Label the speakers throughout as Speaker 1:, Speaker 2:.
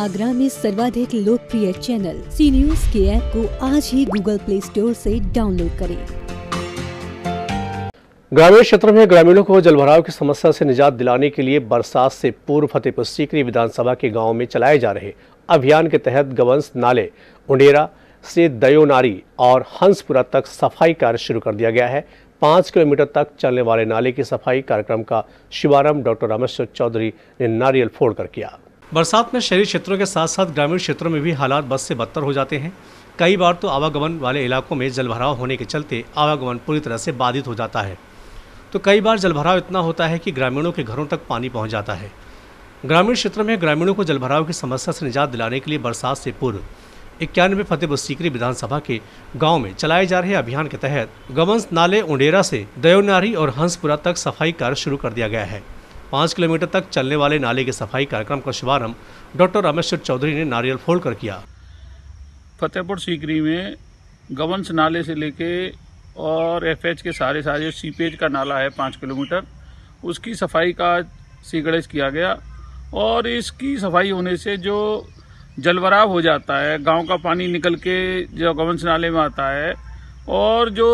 Speaker 1: आगरा में सर्वाधिक लोकप्रिय चैनल सी न्यूज के ऐप को आज ही गूगल प्ले स्टोर से डाउनलोड करें ग्रामीण क्षेत्र में ग्रामीणों को जलभराव की समस्या से निजात दिलाने के लिए बरसात से पूर्व फतेहपुर सीकरी विधानसभा के गांव में चलाए जा रहे अभियान के तहत गवंस नाले उंडेरा से दयोनारी और हंसपुरा तक सफाई कार्य शुरू कर दिया गया है पाँच किलोमीटर तक चलने वाले नाले की सफाई कार्यक्रम का शुभारंभ डॉक्टर रामेश्वर चौधरी ने नारियल फोड़ कर किया बरसात में शहरी क्षेत्रों के साथ साथ ग्रामीण क्षेत्रों में भी हालात बस से बदतर हो जाते हैं कई बार तो आवागमन वाले इलाकों में जलभराव होने के चलते आवागमन पूरी तरह से बाधित हो जाता है तो कई बार जलभराव इतना होता है कि ग्रामीणों के घरों तक पानी पहुँच जाता है ग्रामीण क्षेत्र में ग्रामीणों को जलभराव की समस्या से निजात दिलाने के लिए बरसात से पूर्व इक्यानवे फतेहपुर सीकरी विधानसभा के गांव में चलाए जा रहे अभियान के तहत गवंस नाले उंडेरा से दयोनारी और हंसपुरा तक सफाई कार्य शुरू कर दिया गया है पाँच किलोमीटर तक चलने वाले नाले की सफाई कार्यक्रम का शुभारंभ डॉक्टर रामेश्वर चौधरी ने नारियल फोल कर किया
Speaker 2: फतेहपुर सीकरी में गवंश नाले से लेके और एफएच के सारे सारे सीपेज का नाला है पाँच किलोमीटर उसकी सफाई का सीगड़ेज किया गया और इसकी सफाई होने से जो जलभराव हो जाता है गांव का पानी निकल के जो गवंश नाले में आता है और जो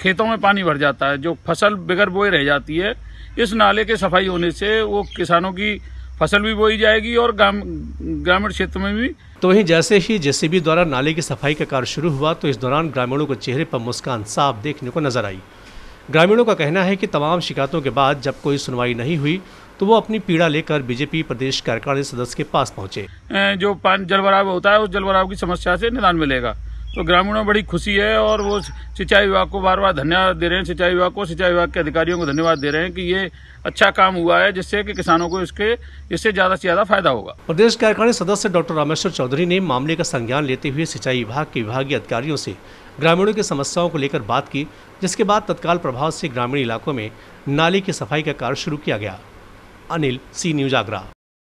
Speaker 2: खेतों में पानी भर जाता है जो फसल बगैर बोए रह जाती है इस नाले के सफाई होने से वो किसानों की फसल भी बोई जाएगी और ग्रामीण क्षेत्र में भी तो वहीं जैसे ही जेसीबी द्वारा नाले की सफाई का कार्य शुरू हुआ
Speaker 1: तो इस दौरान ग्रामीणों के चेहरे पर मुस्कान साफ देखने को नजर आई ग्रामीणों का कहना है कि तमाम शिकायतों के बाद जब कोई सुनवाई नहीं हुई तो वो अपनी पीड़ा लेकर बीजेपी प्रदेश कार्यकारिणी सदस्य के
Speaker 2: पास पहुंचे जो पान जलभराव होता है उस जलभराव की समस्या से निदान मिलेगा तो ग्रामीणों बड़ी खुशी है और वो सिंचाई विभाग को बार बार धन्यवाद दे रहे हैं सिंचाई विभाग को सिंचाई विभाग के अधिकारियों को धन्यवाद दे रहे हैं कि ये अच्छा काम हुआ है जिससे कि किसानों को इसके इससे ज़्यादा से ज़्यादा फायदा होगा प्रदेश कार्यकारिणी सदस्य डॉक्टर रामेश्वर
Speaker 1: चौधरी ने मामले का संज्ञान लेते हुए सिंचाई विभाग के
Speaker 2: विभागीय अधिकारियों से
Speaker 1: ग्रामीणों की समस्याओं को लेकर बात की जिसके बाद तत्काल प्रभाव से ग्रामीण इलाकों में नाले की सफाई का कार्य शुरू किया गया अनिल सी न्यूज आगरा